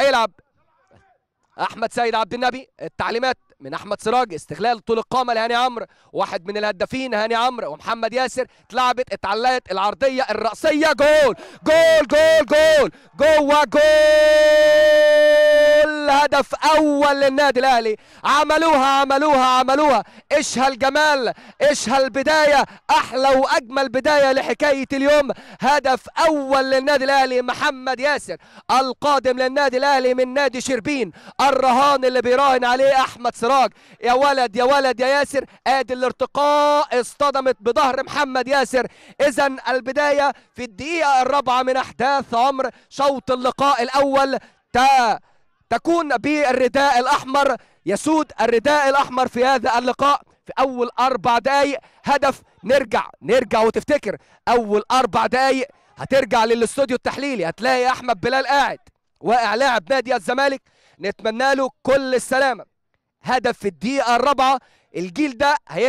هيلعب احمد سيد عبد النبي التعليمات من احمد سراج استغلال طول القامه لهاني عمرو واحد من الهدافين هاني عمرو ومحمد ياسر اتلعبت اتعلقت العرضيه الراسيه جول جول جول جول جوه جول, جول, جول, جول الهدف اول للنادي الاهلي عملوها عملوها عملوها ايش هالجمال ايش هالبدايه احلى واجمل بدايه لحكايه اليوم هدف اول للنادي الاهلي محمد ياسر القادم للنادي الاهلي من نادي شربين الرهان اللي بيراهن عليه احمد سراج يا ولد يا ولد يا ياسر ادي الارتقاء اصطدمت بظهر محمد ياسر اذا البدايه في الدقيقه الرابعه من احداث عمر شوط اللقاء الاول تا تكون بالرداء الأحمر يسود الرداء الأحمر في هذا اللقاء في أول أربع دقايق هدف نرجع نرجع وتفتكر أول أربع دقايق هترجع للاستوديو التحليلي هتلاقي أحمد بلال قاعد واقع لاعب نادي الزمالك نتمنى له كل السلامة هدف في الدقيقة الرابعة الجيل ده هي